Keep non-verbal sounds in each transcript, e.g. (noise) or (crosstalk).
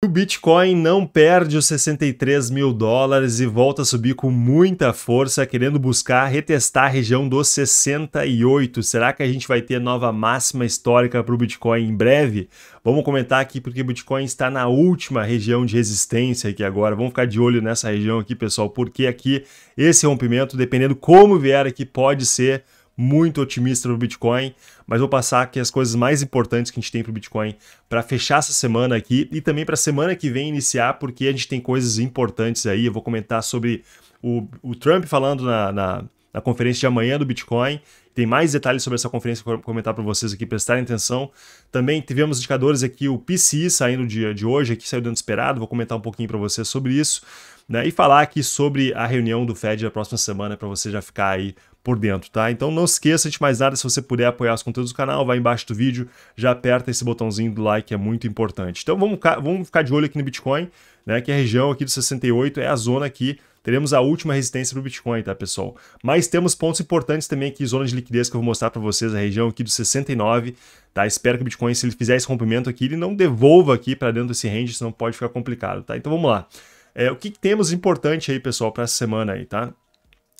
O Bitcoin não perde os 63 mil dólares e volta a subir com muita força, querendo buscar retestar a região dos 68. Será que a gente vai ter nova máxima histórica para o Bitcoin em breve? Vamos comentar aqui porque o Bitcoin está na última região de resistência aqui agora. Vamos ficar de olho nessa região aqui, pessoal, porque aqui esse rompimento, dependendo como vier aqui, pode ser muito otimista no Bitcoin, mas vou passar aqui as coisas mais importantes que a gente tem para o Bitcoin para fechar essa semana aqui e também para a semana que vem iniciar, porque a gente tem coisas importantes aí. Eu vou comentar sobre o, o Trump falando na, na, na conferência de amanhã do Bitcoin tem mais detalhes sobre essa conferência que eu vou comentar para vocês aqui, prestarem atenção. Também tivemos indicadores aqui, o PCI saindo de, de hoje, aqui saiu dando esperado, vou comentar um pouquinho para vocês sobre isso. Né? E falar aqui sobre a reunião do Fed da próxima semana, para você já ficar aí por dentro, tá? Então não esqueça de mais nada, se você puder apoiar os conteúdos do canal, vai embaixo do vídeo, já aperta esse botãozinho do like, é muito importante. Então vamos, vamos ficar de olho aqui no Bitcoin, né? Que é a região aqui do 68 é a zona aqui teremos a última resistência para o Bitcoin, tá, pessoal? Mas temos pontos importantes também aqui, zona de liquidez que eu vou mostrar para vocês, a região aqui do 69, tá? Espero que o Bitcoin, se ele fizer esse rompimento aqui, ele não devolva aqui para dentro desse range, senão pode ficar complicado, tá? Então vamos lá. É, o que, que temos importante aí, pessoal, para essa semana aí, tá?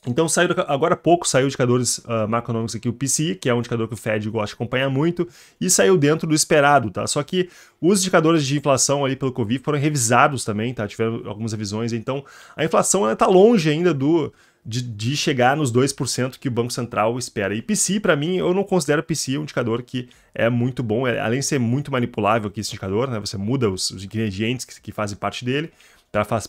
Então, saiu, agora há pouco saiu indicadores uh, ah, macroeconômicos aqui, o PCI, que é um indicador que o Fed gosta de acompanhar muito, e saiu dentro do esperado, tá? Só que os indicadores de inflação ali pelo Covid foram revisados também, tá? Tiveram algumas revisões, então a inflação está longe ainda do de, de, chegar nos 2% que o Banco Central espera. E PCI, para mim, eu não considero PCI um indicador que é muito bom, é, além de ser muito manipulável aqui esse indicador, né? Você muda os, os ingredientes que, que fazem parte dele,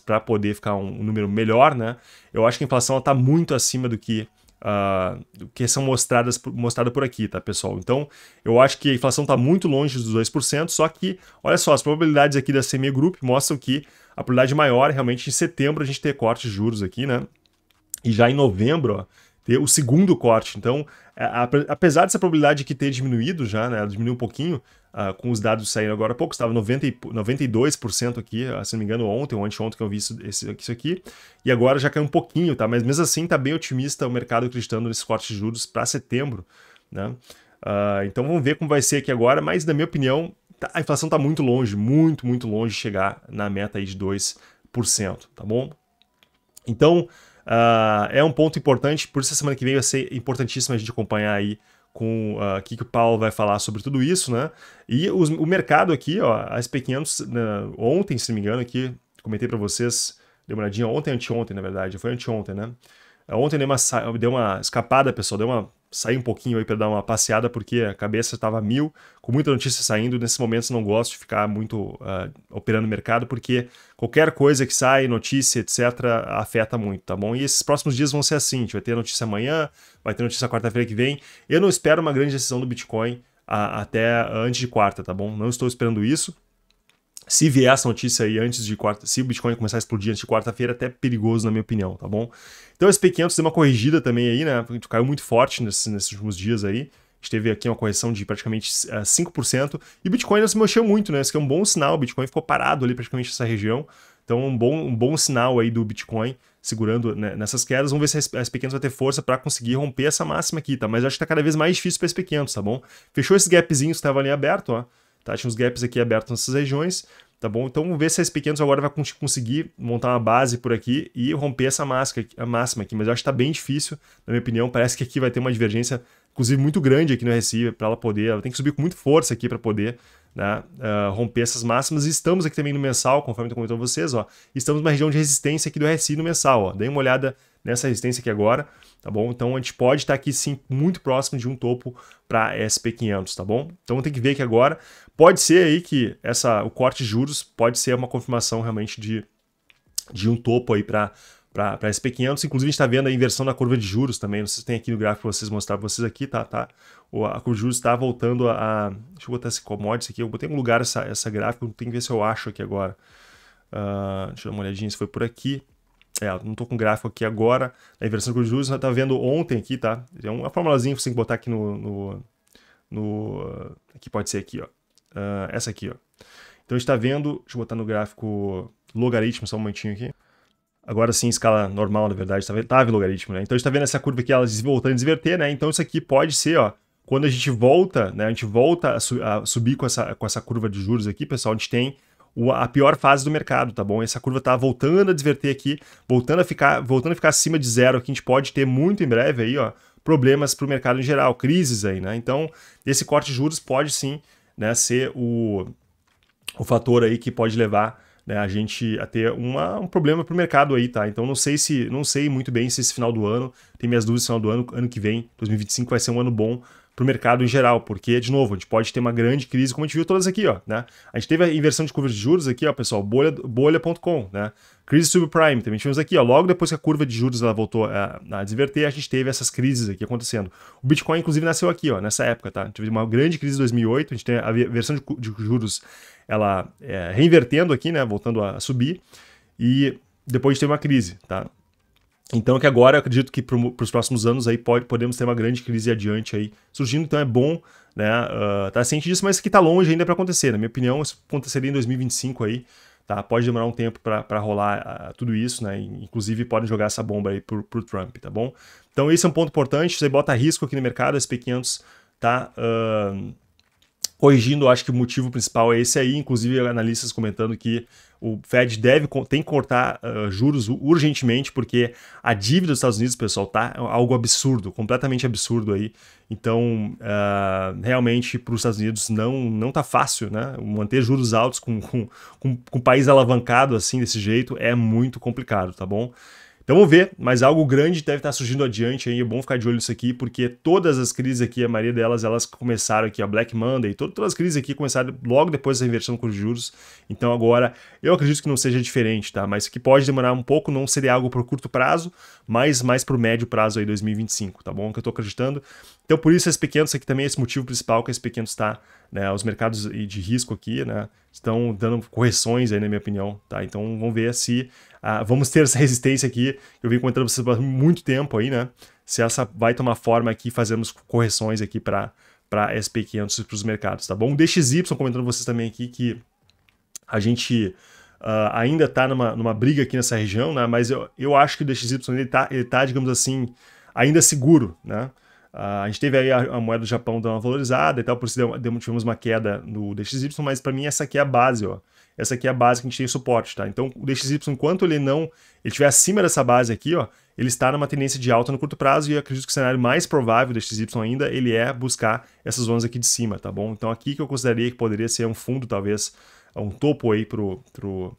para poder ficar um, um, número melhor, né? Eu acho que a inflação está muito acima do que uh, que são mostradas mostrado por aqui, tá, pessoal? Então, eu acho que a inflação está muito longe dos 2%, só que, olha só, as probabilidades aqui da CME Group mostram que a probabilidade maior é realmente em setembro a gente ter corte de juros aqui, né? E já em novembro, ó, ter o segundo corte. Então, é, apesar dessa probabilidade que ter diminuído já, né, ela diminuiu um pouquinho uh, com os dados saindo agora há pouco, estava 90, 92% aqui, ah, se não me engano, ontem ou anteontem que eu vi isso, esse, isso aqui, e agora já caiu um pouquinho, tá? Mas mesmo assim está bem otimista o mercado acreditando nesse corte de juros para setembro, né? Uh, então vamos ver como vai ser aqui agora, mas na minha opinião, tá, a inflação está muito longe, muito, muito longe de chegar na meta aí de 2%, tá bom? Então, Uh, é um ponto importante, por isso a semana que vem vai ser importantíssimo a gente acompanhar aí com ah, o que, que o Paulo vai falar sobre tudo isso, né? E os, o mercado aqui, ó, a SP500, né, ontem, se não me engano, aqui, comentei para vocês, deu uma olhadinha ontem, anteontem, na verdade, foi anteontem, né? Ontem deu uma, deu uma escapada, pessoal, deu uma sair um pouquinho aí para dar uma passeada, porque a cabeça estava mil, com muita notícia saindo. Nesses momentos não gosto de ficar muito uh, operando o mercado, porque qualquer coisa que sai, notícia, etc., afeta muito, tá bom? E esses próximos dias vão ser assim: a gente vai ter notícia amanhã, vai ter notícia quarta-feira que vem. Eu não espero uma grande decisão do Bitcoin uh, até antes de quarta, tá bom? Não estou esperando isso se vier essa notícia aí antes de quarta, se o Bitcoin começar a explodir antes de quarta-feira, até é perigoso na minha opinião, tá bom? Então esse SP500 deu uma corrigida também aí, né? Caiu muito forte nesses, nesses últimos dias aí. A gente teve aqui uma correção de praticamente uh, eh, 5%. E o Bitcoin não se mexeu muito, né? Isso aqui é um bom sinal. O Bitcoin ficou parado ali praticamente nessa região. Então, um bom, um bom sinal aí do Bitcoin segurando né, nessas quedas. Vamos ver se a SP500 vai ter força para conseguir romper essa máxima aqui, tá? Mas acho que tá cada vez mais difícil para SP500, tá bom? Fechou esses gapzinhos que estavam ali aberto, ó. Tá? Tinha uns gaps aqui abertos nessas regiões, tá bom? Então vamos ver se esse pequeno agora vai conseguir montar uma base por aqui e romper essa máscara, a máxima aqui, mas eu acho que está bem difícil, na minha opinião, parece que aqui vai ter uma divergência, inclusive muito grande aqui no Recife, para ela poder, ela tem que subir com muita força aqui para poder né, uh, romper essas máximas, e estamos aqui também no mensal, conforme eu comentei com vocês, ó, estamos numa região de resistência aqui do RSI no mensal, ó, dei uma olhada nessa resistência aqui agora, tá bom? Então a gente pode estar tá aqui sim muito próximo de um topo para SP500, tá bom? Então tem que ver que agora pode ser aí que essa o corte de juros pode ser uma confirmação realmente de, de um topo aí para para SP500, inclusive a gente está vendo a inversão da curva de juros também, não sei se tem aqui no gráfico para vocês mostrar para vocês aqui, tá, tá, a curva de juros está voltando a, deixa eu botar esse commodities aqui, eu botei em um lugar essa, essa gráfica, tem que ver se eu acho aqui agora, uh, deixa eu dar uma olhadinha se foi por aqui, é, não estou com gráfico aqui agora, a inversão dos juros, está vendo ontem aqui, tá? É uma formulazinha que você tem que botar aqui no, no, no aqui pode ser aqui, ó. Uh, essa aqui, ó. Então a gente está vendo, deixa eu botar no gráfico logaritmo só um momentinho aqui. Agora sim, escala normal, na verdade, tá tava em logaritmo, né? Então a gente está vendo essa curva aqui, ela voltando a desverter, né? Então isso aqui pode ser, ó, quando a gente volta, né? A gente volta a, su a subir com essa, com essa curva de juros aqui, pessoal, a gente tem a pior fase do mercado, tá bom? Essa curva está voltando a desverter aqui, voltando a ficar, voltando a ficar acima de zero, que a gente pode ter muito em breve aí, ó, problemas para o mercado em geral, crises aí, né? Então, esse corte de juros pode sim, né, ser o, o fator aí que pode levar né, a gente a ter uma, um problema para o mercado aí, tá? Então não sei se não sei muito bem se esse final do ano, tem minhas dúvidas, final do ano, ano que vem, 2025 vai ser um ano bom para o mercado em geral, porque, de novo, a gente pode ter uma grande crise, como a gente viu todas aqui, ó, né? A gente teve a inversão de curva de juros aqui, ó, pessoal, bolha bolha.com, né? Crise subprime, também tivemos aqui, ó, logo depois que a curva de juros ela voltou é, a, a desverter, a gente teve essas crises aqui acontecendo. O Bitcoin, inclusive, nasceu aqui, ó, nessa época, tá? A gente teve uma grande crise em 2008, a gente tem a versão de, de juros ela é, reinvertendo aqui, né, voltando a subir, e depois teve uma crise, tá? Então, que agora eu acredito que para os próximos anos aí pode, podemos ter uma grande crise adiante aí surgindo. Então é bom, né? Uh, tá ciente disso, mas que está longe ainda para acontecer. Na minha opinião, isso aconteceria em 2025 aí. Tá? Pode demorar um tempo para rolar uh, tudo isso, né? Inclusive podem jogar essa bomba aí pro, o Trump, tá bom? Então esse é um ponto importante. Você bota risco aqui no mercado, SP500 tá uh, corrigindo. Acho que o motivo principal é esse aí. Inclusive analistas comentando que o Fed deve tem que cortar uh, juros urgentemente, porque a dívida dos Estados Unidos, pessoal, tá é algo absurdo, completamente absurdo aí. Então, uh, realmente, para os Estados Unidos não, não tá fácil, né? Manter juros altos com, com, com, com o país alavancado assim, desse jeito, é muito complicado, tá bom? Então vamos ver, mas algo grande deve estar surgindo adiante aí, é bom ficar de olho nisso aqui, porque todas as crises aqui, a maioria delas, elas começaram aqui, a Black Monday, todas, todas as crises aqui começaram logo depois da inversão com os juros, então agora eu acredito que não seja diferente, tá? Mas que pode demorar um pouco, não seria algo para curto prazo, mas mais para o médio prazo aí, 2025, tá bom? Que eu estou acreditando. Então por isso esse pequeno, isso aqui também é esse motivo principal que esse pequeno está, né? Os mercados de risco aqui, né? Estão dando correções aí, na minha opinião, tá? Então vamos ver se ah, vamos ter essa resistência aqui, eu vim comentando pra vocês há muito tempo aí, né? Se essa vai tomar forma aqui, fazemos correções aqui para SP500 e para os mercados, tá bom? DXY, comentando vocês também aqui que a gente uh, ainda está numa, numa briga aqui nessa região, né? Mas eu, eu acho que o DXY ele tá, ele tá, digamos assim, ainda seguro, né? Uh, a gente teve aí a, a, moeda do Japão dando uma valorizada e tal, por isso deu, deu, tivemos uma queda no DXY, mas para mim essa aqui é a base, ó. Essa aqui é a base que a gente tem suporte, tá? Então, o DXY, enquanto ele não ele estiver acima dessa base aqui, ó, ele está numa tendência de alta no curto prazo e acredito que o cenário mais provável do DXY ainda, ele é buscar essas zonas aqui de cima, tá bom? Então, aqui que eu consideraria que poderia ser um fundo, talvez, um topo aí pro, pro,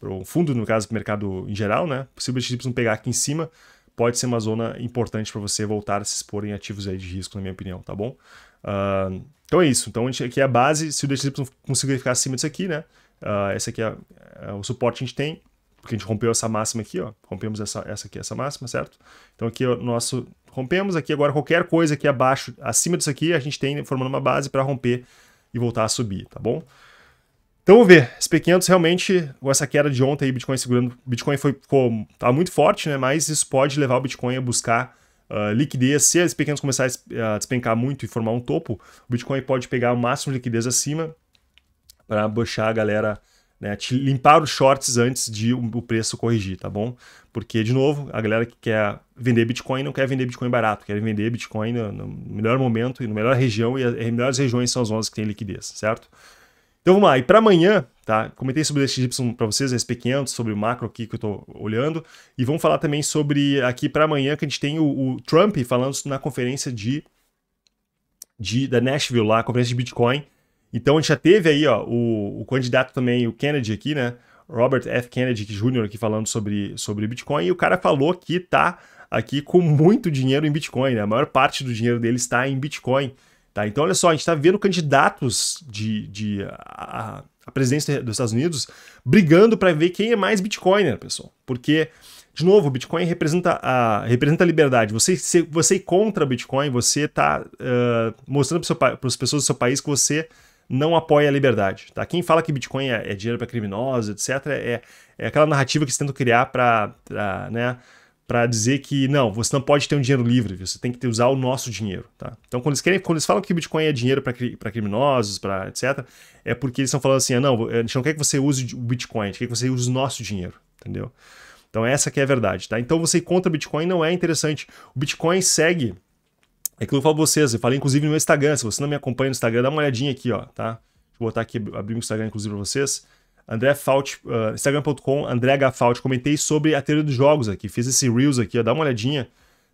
pro fundo, no caso, pro mercado em geral, né? Se o DXY pegar aqui em cima, pode ser uma zona importante para você voltar a se expor em ativos aí de risco, na minha opinião, tá bom? Uh, então é isso. Então, aqui é a base. Se o DXY conseguir ficar acima disso aqui, né? Uh, ah, esse aqui é, é, o suporte que a gente tem, porque a gente rompeu essa máxima aqui, ó. Rompemos essa, essa aqui, essa máxima, certo? Então aqui o nosso. Rompemos aqui agora qualquer coisa aqui abaixo, acima disso aqui, a gente tem formando uma base para romper e voltar a subir, tá bom? Então vamos ver, SP500 realmente, com essa queda de ontem, aí, Bitcoin segurando, Bitcoin foi, ficou, tá muito forte, né? Mas isso pode levar o Bitcoin a buscar uh, liquidez. Se a SP500 começar a despencar muito e formar um topo, o Bitcoin pode pegar o máximo de liquidez acima para buchar a galera, né, te limpar os shorts antes de o preço corrigir, tá bom? Porque, de novo, a galera que quer vender Bitcoin não quer vender Bitcoin barato, quer vender Bitcoin no, melhor momento e na melhor região, e as, melhores regiões são as 11 que têm liquidez, certo? Então vamos lá, e para amanhã, tá? Comentei sobre o DXY para vocês, SP500, sobre o macro aqui que eu estou olhando, e vamos falar também sobre aqui para amanhã que a gente tem o, o Trump falando na conferência de, de da Nashville lá, a conferência de Bitcoin, então a gente já teve aí ó, o, o candidato também, o Kennedy aqui, né? Robert F. Kennedy Jr. aqui falando sobre, sobre Bitcoin, e o cara falou que tá aqui com muito dinheiro em Bitcoin, né? A maior parte do dinheiro dele está em Bitcoin. Tá? Então, olha só, a gente está vendo candidatos de, de a, a, presidência dos Estados Unidos brigando para ver quem é mais Bitcoiner, pessoal. Porque, de novo, o Bitcoin representa a, representa a liberdade. Você, se, você é contra Bitcoin, você está uh, mostrando para as pessoas do seu país que você não apoia a liberdade. Tá? Quem fala que Bitcoin é, é dinheiro para criminosos, etc., é, é aquela narrativa que se tenta criar para né, dizer que não, você não pode ter um dinheiro livre, você tem que usar o nosso dinheiro. Tá? Então, quando eles, querem, quando eles falam que Bitcoin é dinheiro para criminosos, pra, etc., é porque eles estão falando assim: ah, não, eh, a gente não quer que você use o Bitcoin, a gente quer que você use o nosso dinheiro. Entendeu? Então, essa que é a verdade. Tá? Então, você ir contra Bitcoin não é interessante. O Bitcoin segue é aquilo que eu falo pra vocês, eu falei inclusive no meu Instagram, se você não me acompanha no Instagram, dá uma olhadinha aqui, ó, tá? Deixa eu botar aqui, abrir o Instagram inclusive pra vocês. André Faut, uh, ah, instagram.com, André Gafault, comentei sobre a teoria dos jogos aqui, fiz esse Reels aqui, ó, dá uma olhadinha,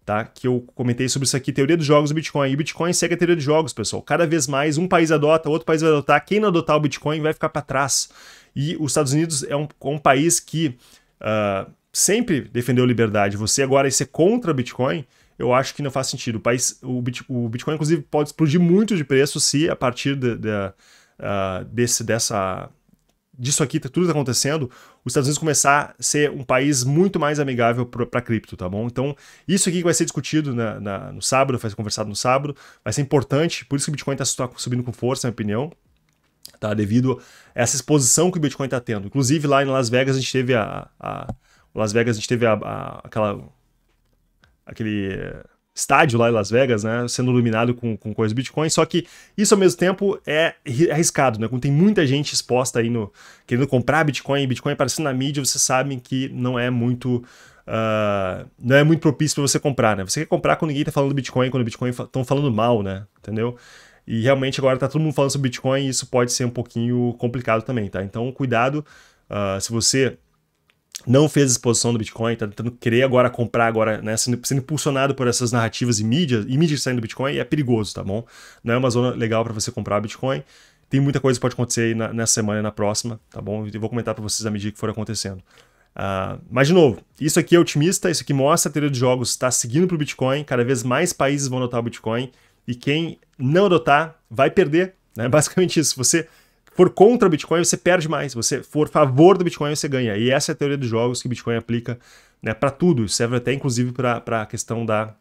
tá? Que eu comentei sobre isso aqui, teoria dos jogos do Bitcoin. E o Bitcoin segue a teoria dos jogos, pessoal. Cada vez mais um país adota, outro país vai adotar, quem não adotar o Bitcoin vai ficar para trás. E os Estados Unidos é um, é um país que uh, sempre defendeu liberdade. Você agora ser contra o Bitcoin eu acho que não faz sentido. O, país, o, Bitcoin, inclusive, pode explodir muito de preço se a partir de, de, uh, desse, dessa, disso aqui, tá, tudo está acontecendo, os Estados Unidos começar a ser um país muito mais amigável para cripto, tá bom? Então, isso aqui vai ser discutido na, na, no sábado, vai ser conversado no sábado, vai ser importante, por isso que o Bitcoin está tá subindo com força, na minha opinião. Tá, devido a essa exposição que o Bitcoin está tendo. Inclusive, lá em Las Vegas, a gente teve a, a Las Vegas, a gente teve a, a, aquela aquele eh, estádio lá em Las Vegas, né, sendo iluminado com, com coisas Bitcoin, só que isso ao mesmo tempo é, é arriscado, né, como tem muita gente exposta aí no, querendo comprar Bitcoin, Bitcoin aparecendo na mídia, vocês sabem que não é muito uh, não é muito propício para você comprar, né, você quer comprar quando ninguém está falando Bitcoin, quando Bitcoin estão falando mal, né, entendeu? E realmente agora está todo mundo falando sobre Bitcoin e isso pode ser um pouquinho complicado também, tá? Então cuidado, uh, se você não fez exposição do Bitcoin, tá tentando querer agora comprar agora, né, sendo, sendo impulsionado por essas narrativas e mídias, e mídias saindo do Bitcoin, é perigoso, tá bom? Não é uma zona legal para você comprar Bitcoin. Tem muita coisa que pode acontecer aí na, nessa semana e na próxima, tá bom? Eu vou comentar para vocês à medida que for acontecendo. Uh, mas, de novo, isso aqui é otimista, isso aqui mostra a teoria de jogos está seguindo para o Bitcoin, cada vez mais países vão adotar o Bitcoin, e quem não adotar vai perder, né? (laughs) Basicamente isso, você for contra o Bitcoin, você perde mais. Você for a favor do Bitcoin, você ganha. E essa é a teoria dos jogos que o Bitcoin aplica né, para tudo. Serve até, inclusive, para a questão da,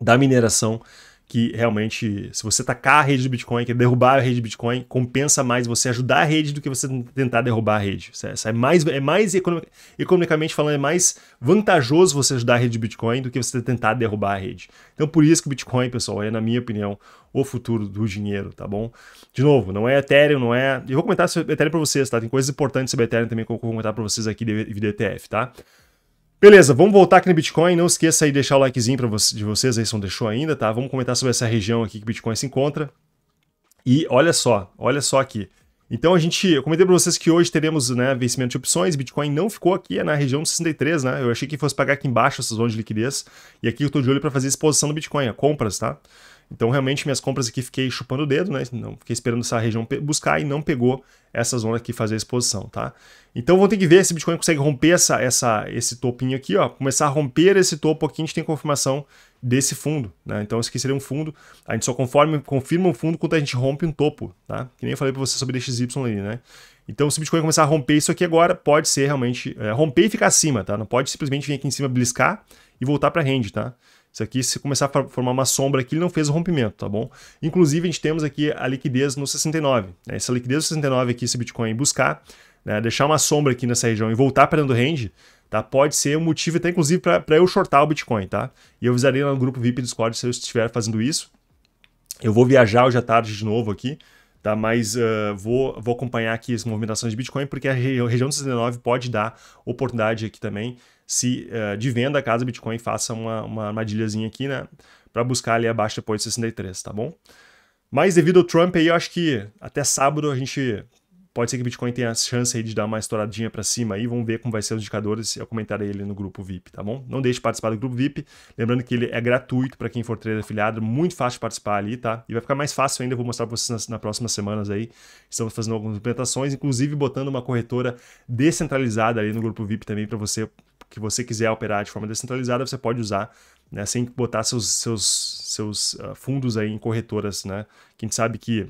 da mineração que realmente, se você tacar a rede do Bitcoin, que é derrubar a rede do Bitcoin, compensa mais você ajudar a rede do que você tentar derrubar a rede. É, é mais, é mais economicamente falando, é mais vantajoso você ajudar a rede do Bitcoin do que você tentar derrubar a rede. Então, por isso que o Bitcoin, pessoal, é, na minha opinião, o futuro do dinheiro, tá bom? De novo, não é Ethereum, não é. Eu vou comentar sobre Ethereum para vocês, tá? Tem coisas importantes sobre Ethereum também que eu vou comentar para vocês aqui de, de ETF, tá? Beleza, vamos voltar aqui no Bitcoin. Não esqueça aí de deixar o likezinho para você, de vocês aí se não deixou ainda, tá? Vamos comentar sobre essa região aqui que o Bitcoin se encontra. E olha só, olha só aqui. Então a gente, eu comentei para vocês que hoje teremos né, vencimento de opções, Bitcoin não ficou aqui, é na região dos 63, né? Eu achei que fosse pagar aqui embaixo essa zona de liquidez, e aqui eu estou de olho para fazer exposição do Bitcoin, compras, tá? Então, realmente, minhas compras aqui fiquei chupando o dedo, né? Não, fiquei esperando essa região buscar e não pegou essa zona aqui fazer a exposição, tá? Então, vou ter que ver se o Bitcoin consegue romper essa, essa, esse topinho aqui, ó. Começar a romper esse topo aqui, a gente tem confirmação desse fundo, né? Então, esse aqui seria um fundo. A gente só conforme, confirma um fundo quando a gente rompe um topo, tá? Que nem eu falei para você sobre DXY ali, né? Então, se o Bitcoin começar a romper isso aqui agora, pode ser realmente... É, romper e ficar acima, tá? Não pode simplesmente vir aqui em cima, bliscar e voltar para range, tá? Isso aqui, se começar a formar uma sombra aqui, ele não fez o rompimento, tá bom? Inclusive, a gente temos aqui a liquidez no 69. Né? Essa liquidez no 69 aqui, se o Bitcoin buscar, né? deixar uma sombra aqui nessa região e voltar para dentro do range, tá? Pode ser um motivo até, inclusive, para eu shortar o Bitcoin, tá? E eu avisarei lá no grupo VIP Discord se eu estiver fazendo isso. Eu vou viajar hoje à tarde de novo aqui, Tá, mas uh, vou, vou acompanhar aqui as movimentações de Bitcoin, porque a região do 69 pode dar oportunidade aqui também se uh, de venda caso casa Bitcoin faça uma, uma armadilhazinha aqui, né? Para buscar ali abaixo depois de 63, tá bom? Mas devido ao Trump aí, eu acho que até sábado a gente pode ser que o Bitcoin tenha a chance aí de dar uma estouradinha para cima aí, vamos ver como vai ser os indicadores, eu comentarei ele no grupo VIP, tá bom? Não deixe de participar do grupo VIP, lembrando que ele é gratuito para quem for trader afiliado, muito fácil de participar ali, tá? E vai ficar mais fácil ainda, eu vou mostrar para vocês nas, nas, próximas semanas aí, estamos fazendo algumas implementações, inclusive botando uma corretora descentralizada ali no grupo VIP também para você que você quiser operar de forma descentralizada, você pode usar, né, sem botar seus, seus, seus uh, fundos aí em corretoras, né? Que a gente sabe que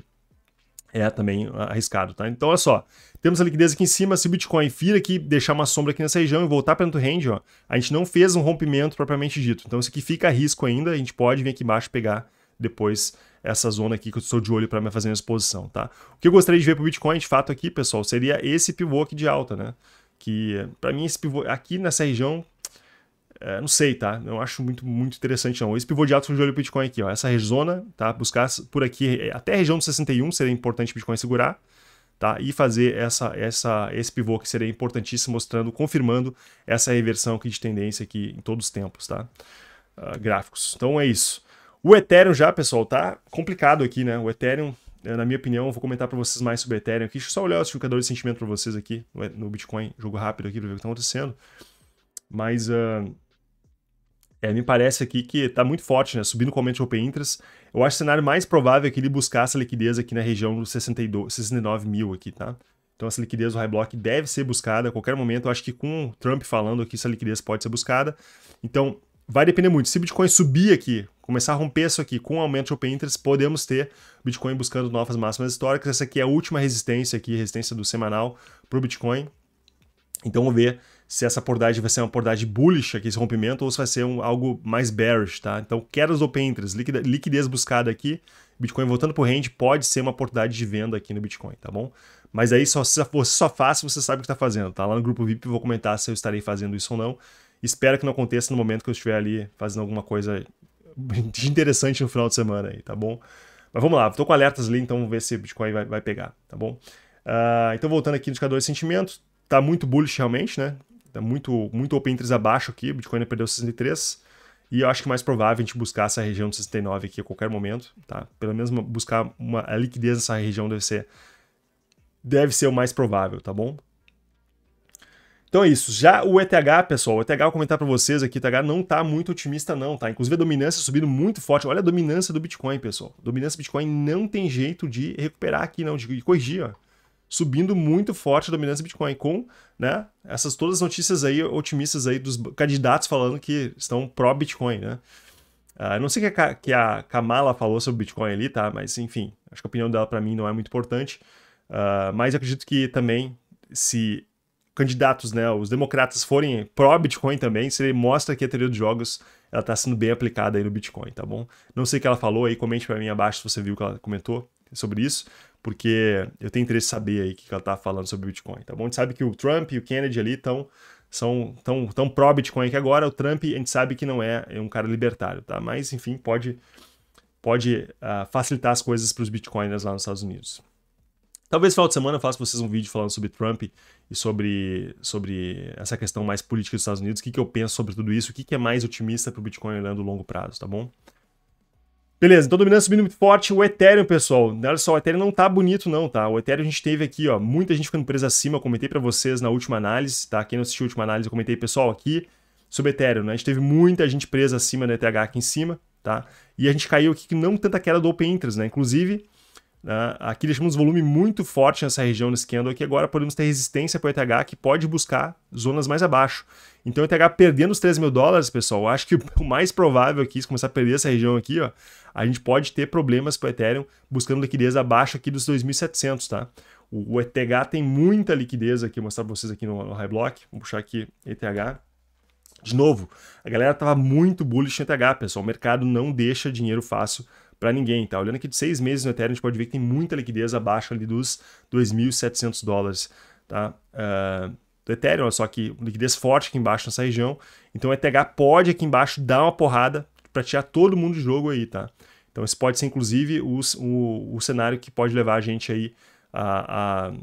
é também arriscado, tá? Então, olha só, temos a liquidez aqui em cima, se o Bitcoin vir aqui, deixar uma sombra aqui nessa região e voltar para dentro do range, ó, a gente não fez um rompimento propriamente dito. Então, isso aqui fica a risco ainda, a gente pode vir aqui embaixo pegar depois essa zona aqui que eu estou de olho para fazer minha exposição, tá? O que eu gostaria de ver para o Bitcoin, de fato, aqui, pessoal, seria esse pivô aqui de alta, né? que para mim esse pivô aqui nessa região é, não sei, tá? Não acho muito, muito interessante, não. Esse pivô de alto de olho Bitcoin aqui, ó. Essa zona, tá? Buscar por aqui, é, até a região do 61 seria importante o Bitcoin segurar, tá? E fazer essa, essa, esse pivô que seria importantíssimo, mostrando, confirmando essa reversão aqui de tendência aqui em todos os tempos, tá? Uh, gráficos. Então é isso. O Ethereum já, pessoal, tá complicado aqui, né? O Ethereum é, na minha opinião, vou comentar para vocês mais sobre Ethereum aqui. Deixa eu só olhar os indicadores de sentimento para vocês aqui no Bitcoin, jogo rápido aqui para ver o que está acontecendo. Mas uh, é, me parece aqui que está muito forte, né? Subindo com o aumento de Open Interest. Eu acho o cenário mais provável é que ele buscasse a liquidez aqui na região dos 62, 69 mil aqui, tá? Então essa liquidez do High Block deve ser buscada a qualquer momento. Eu acho que com o Trump falando aqui, essa liquidez pode ser buscada. Então, vai depender muito. Se o Bitcoin subir aqui, começar a romper isso aqui com o aumento de open interest, podemos ter Bitcoin buscando novas máximas históricas. Essa aqui é a última resistência aqui, resistência do semanal para o Bitcoin. Então vamos ver se essa abordagem vai ser uma abordagem bullish aqui, esse rompimento, ou se vai ser um, algo mais bearish, tá? Então, quedas do open interest, liquidez buscada aqui, Bitcoin voltando para o range, pode ser uma oportunidade de venda aqui no Bitcoin, tá bom? Mas aí só, você só faz se você sabe o que está fazendo, tá? Lá no grupo VIP eu vou comentar se eu estarei fazendo isso ou não. Espero que não aconteça no momento que eu estiver ali fazendo alguma coisa de interessante no final de semana aí, tá bom? Mas vamos lá, tô com alertas ali, então vamos ver se o Bitcoin vai, vai pegar, tá bom? Uh, então voltando aqui no indicador de sentimentos, tá muito bullish realmente, né? Tá muito, muito open interest abaixo aqui, o Bitcoin perdeu 63, e eu acho que é mais provável a gente buscar essa região de 69 aqui a qualquer momento, tá? Pelo menos buscar uma a liquidez nessa região deve ser deve ser o mais provável, tá bom? Então é isso. Já o ETH, pessoal, o ETH, vou comentar para vocês aqui, o ETH não tá muito otimista não, tá? Inclusive a dominância subindo muito forte. Olha a dominância do Bitcoin, pessoal. A dominância do Bitcoin não tem jeito de recuperar aqui não, de corrigir, ó. Subindo muito forte a dominância do Bitcoin, com né, essas todas as notícias aí otimistas aí dos candidatos falando que estão pró-Bitcoin, né? Uh, não sei o que a, que a Kamala falou sobre o Bitcoin ali, tá? Mas enfim, acho que a opinião dela para mim não é muito importante. Uh, mas acredito que também se candidatos, né, os democratas forem pró-Bitcoin também, você mostra que a teoria dos jogos ela está sendo bem aplicada aí no Bitcoin, tá bom? Não sei o que ela falou aí, comente para mim abaixo se você viu o que ela comentou sobre isso, porque eu tenho interesse em saber aí o que ela tá falando sobre o Bitcoin, tá bom? A gente sabe que o Trump e o Kennedy ali estão são tão, tão pró-Bitcoin que agora o Trump a gente sabe que não é, é um cara libertário, tá? Mas enfim, pode pode uh, facilitar as coisas para os bitcoiners lá nos Estados Unidos. Talvez no final de semana eu faça vocês um vídeo falando sobre Trump e sobre, sobre essa questão mais política dos Estados Unidos, o que, que eu penso sobre tudo isso, o que, que é mais otimista para o Bitcoin olhando o longo prazo, tá bom? Beleza, então dominância subindo muito forte, o Ethereum, pessoal. Olha só, o Ethereum não tá bonito não, tá? O Ethereum a gente teve aqui, ó, muita gente ficando presa acima, eu comentei para vocês na última análise, tá? Quem não assistiu a última análise, eu comentei, pessoal, aqui sobre Ethereum, né? A gente teve muita gente presa acima do ETH aqui em cima, tá? E a gente caiu aqui que não tanta queda do Open Interest, né? Inclusive, né? Aqui deixamos um volume muito forte nessa região nesse candle aqui. Agora podemos ter resistência para o ETH que pode buscar zonas mais abaixo. Então o ETH perdendo os 3 mil dólares, pessoal, eu acho que (laughs) o mais provável aqui, se começar a perder essa região aqui, ó, a gente pode ter problemas para o Ethereum buscando liquidez abaixo aqui dos 2.700, tá? O, ETH tem muita liquidez aqui, vou mostrar para vocês aqui no, no High Block. Vou puxar aqui ETH. De novo, a galera estava muito bullish no ETH, pessoal. O mercado não deixa dinheiro fácil para ninguém, tá? Olhando aqui de seis meses no Ethereum, a gente pode ver que tem muita liquidez abaixo ali dos 2.700 dólares, tá? Uh, do Ethereum, olha só que liquidez forte aqui embaixo nessa região. Então o ETH pode aqui embaixo dar uma porrada para tirar todo mundo do jogo aí, tá? Então esse pode ser inclusive o, o, o cenário que pode levar a gente aí a, a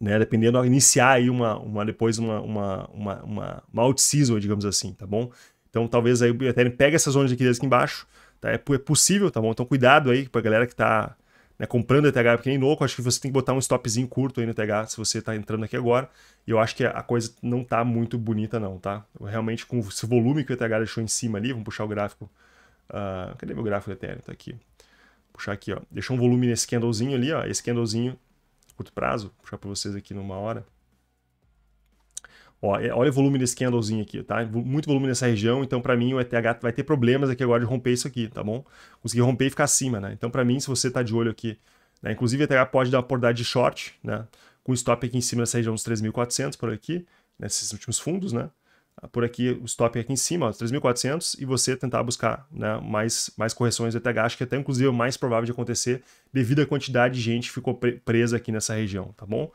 né, dependendo, a iniciar aí uma, uma depois uma, uma, uma, uma, uma out-season, digamos assim, tá bom? Então talvez aí o Ethereum pegue essas zona de liquidez aqui embaixo, Tá? É, é possível, tá bom? Então cuidado aí pra galera que tá né, comprando ETH porque nem é louco, acho que você tem que botar um stopzinho curto aí no ETH se você está entrando aqui agora. E eu acho que a coisa não tá muito bonita não, tá? Eu realmente com esse volume que o ETH deixou em cima ali, vamos puxar o gráfico. Uh, cadê meu gráfico do Ethereum? Tá aqui. puxar aqui, ó. Deixou um volume nesse candlezinho ali, ó. Esse candlezinho curto prazo, vou puxar para vocês aqui numa hora. Ó, é, olha o volume desse candlezinho aqui, tá? Muito volume nessa região, então para mim o ETH vai ter problemas aqui agora de romper isso aqui, tá bom? Conseguir romper e ficar acima, né? Então para mim, se você tá de olho aqui, né? inclusive o ETH pode dar uma oportunidade de short, né? Com stop aqui em cima nessa região dos 3.400 por aqui, nesses últimos fundos, né? Ah, por aqui, o stop é aqui em cima, ó, 3.400, e você tentar buscar né, mais, mais correções do ETH, acho que até inclusive é mais provável de acontecer devido à quantidade de gente que ficou presa aqui nessa região, tá bom?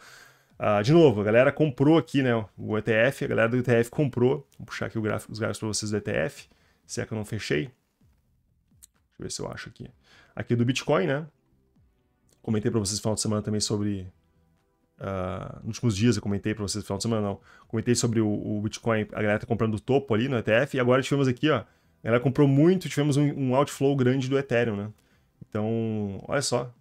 Uh, de novo, a galera comprou aqui, né? O ETF, a galera do ETF comprou. Vou puxar aqui gráfico, os gráficos para vocês do ETF. Se é que eu não fechei. Deixa eu ver se eu acho aqui. Aqui do Bitcoin, né? Comentei para vocês no final de semana também sobre. Uh, nos últimos dias eu comentei para vocês no final de semana, não. Comentei sobre o, o, Bitcoin, a galera tá comprando do topo ali no ETF. E agora tivemos aqui, ó. A galera comprou muito, tivemos um, um outflow grande do Ethereum, né? Então, olha só,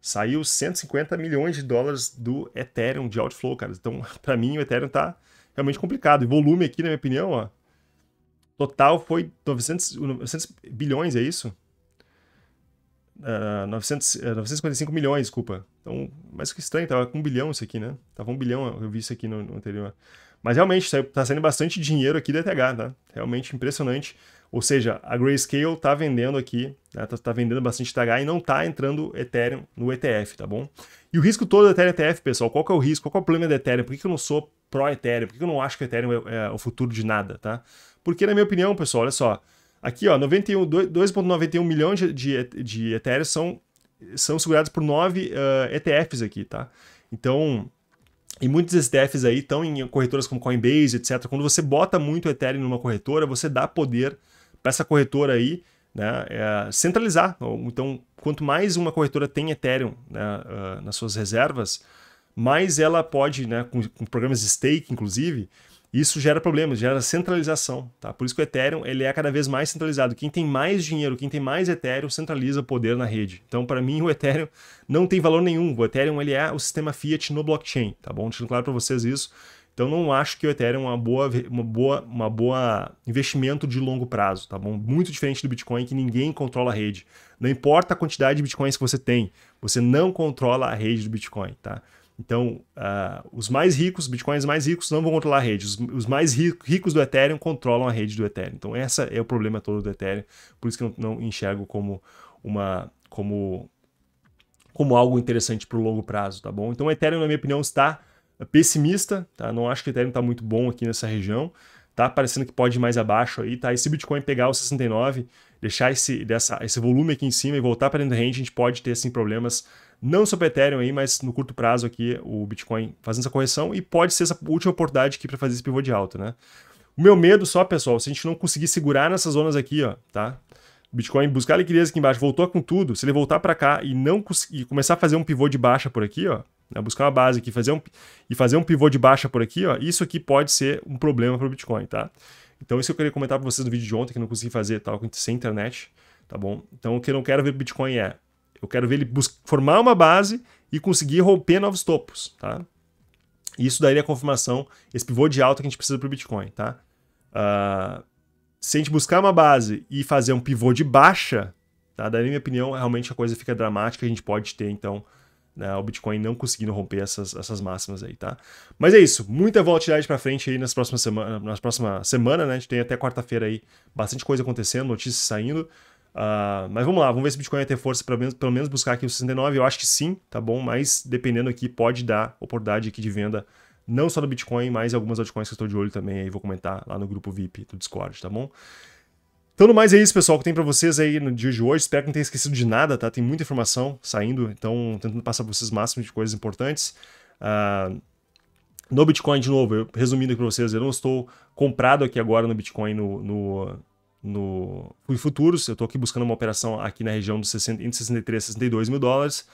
saiu 150 milhões de dólares do Ethereum de outflow, cara. Então, (laughs) para mim, o Ethereum tá realmente complicado. E volume aqui, na minha opinião, ó, total foi 900, 900 bilhões, é isso? Uh, 900, uh, 955 milhões, desculpa. Então, mas que estranho, tava com um bilhão isso aqui, né? Tava um bilhão, eu vi isso aqui no, no anterior. Mas realmente está tá saindo bastante dinheiro aqui da ETH, tá? Realmente impressionante. Ou seja, a Grayscale está vendendo aqui, está né? Tá, tá vendendo bastante ETH e não está entrando Ethereum no ETF, tá bom? E o risco todo do Ethereum ETF, pessoal, qual que é o risco? Qual é o problema do Ethereum? Por que, que eu não sou pró-Ethereum? Por que, que eu não acho que o Ethereum é, é, o futuro de nada, tá? Porque, na minha opinião, pessoal, olha só. Aqui, ó, 2,91 milhões de, de, de Ethereum são, são segurados por 9 uh, ETFs aqui, tá? Então, e muitos ETFs aí estão em corretoras como Coinbase, etc. Quando você bota muito Ethereum numa corretora, você dá poder para essa corretora aí né, é, centralizar. Então, quanto mais uma corretora tem Ethereum né, uh, nas suas reservas, mais ela pode, né, com, com programas de stake, inclusive, isso gera problemas, gera centralização, tá? Por isso que o Ethereum ele é cada vez mais centralizado. Quem tem mais dinheiro, quem tem mais Ethereum, centraliza o poder na rede. Então, para mim, (laughs) o Ethereum não tem valor nenhum. O Ethereum ele é o sistema fiat no blockchain, tá bom? Deixando claro para vocês isso. Então, não acho que o Ethereum é uma boa, uma boa, uma boa investimento de longo prazo, tá bom? Muito diferente do Bitcoin, que ninguém controla a rede. Não importa a quantidade de bitcoins que você tem, você não controla a rede do Bitcoin, tá? Então, uh, os mais ricos, bitcoins mais ricos, não vão controlar a rede. Os, os mais ricos do Ethereum controlam a rede do Ethereum. Então, esse é o problema todo do Ethereum. Por isso que eu não, não enxergo como, uma, como, como algo interessante para o longo prazo, tá bom? Então, o Ethereum, na minha opinião, está pessimista. Tá? Não acho que o Ethereum está muito bom aqui nessa região. Tá parecendo que pode ir mais abaixo aí, tá? E se o Bitcoin pegar o 69, deixar esse, dessa, esse volume aqui em cima e voltar para dentro da range, a gente pode ter, assim, problemas não sobre Ethereum aí, mas no curto prazo aqui o Bitcoin fazendo essa correção e pode ser essa última oportunidade aqui para fazer esse pivô de alta, né? O meu medo só, pessoal, se a gente não conseguir segurar nessas zonas aqui, ó, tá? Bitcoin buscar liquidez aqui embaixo, voltou com tudo, se ele voltar para cá e não conseguir começar a fazer um pivô de baixa por aqui, ó, né, buscar uma base aqui fazer um, e fazer um pivô de baixa por aqui, ó, isso aqui pode ser um problema para o Bitcoin, tá? Então isso que eu queria comentar para vocês no vídeo de ontem, que não consegui fazer tal, sem internet, tá bom? Então o que eu não quero ver o Bitcoin é eu quero ver ele formar uma base e conseguir romper novos topos, tá? Isso daria a confirmação, esse pivô de alta que a gente precisa para o Bitcoin, tá? Uh, se a gente buscar uma base e fazer um pivô de baixa, tá? Daí, na minha opinião, realmente a coisa fica dramática, a gente pode ter, então, né, o Bitcoin não conseguindo romper essas, essas máximas aí, tá? Mas é isso, muita volatilidade para frente aí nas próximas semanas, nas próximas semanas, né? A gente tem até quarta-feira aí bastante coisa acontecendo, notícias saindo. Uh, mas vamos lá, vamos ver se o Bitcoin vai ter força para pelo menos buscar aqui os 69. Eu acho que sim, tá bom? Mas dependendo aqui, pode dar oportunidade aqui de venda, não só do Bitcoin, mas algumas altcoins que eu estou de olho também. Aí vou comentar lá no grupo VIP do Discord, tá bom? Então, no mais é isso, pessoal, que tem para vocês aí no dia de hoje. Espero que não tenha esquecido de nada, tá? Tem muita informação saindo, então tentando passar para vocês o máximo de coisas importantes. Uh, no Bitcoin, de novo, eu, resumindo aqui para vocês, eu não estou comprado aqui agora no Bitcoin no, no no Fui Futuros. Eu estou aqui buscando uma operação aqui na região dos 60, entre 63 e 62 mil dólares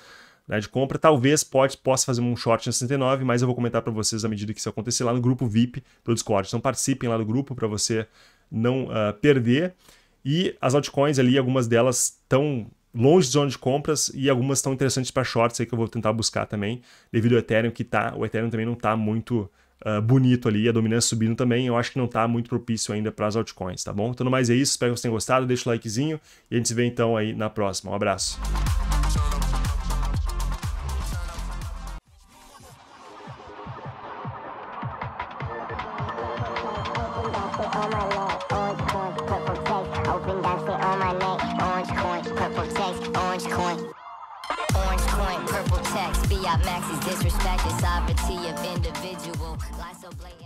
né, de compra. Talvez pode, possa fazer um short em 69, mas eu vou comentar para vocês à medida que isso acontecer lá no grupo VIP do Discord. Então participem lá do grupo para você não uh, perder. E as altcoins ali, algumas delas estão longe de zona de compras e algumas estão interessantes para shorts aí que eu vou tentar buscar também, devido ao Ethereum que tá, o Ethereum também não está muito uh, bonito ali, a dominância subindo também, eu acho que não está muito propício ainda para as altcoins, tá bom? Então, mais é isso, espero que vocês tenham gostado, deixa o likezinho e a gente se vê então aí na próxima. Um abraço. text. Fiat Max is disrespecting sovereignty of individual. Lies so blatant.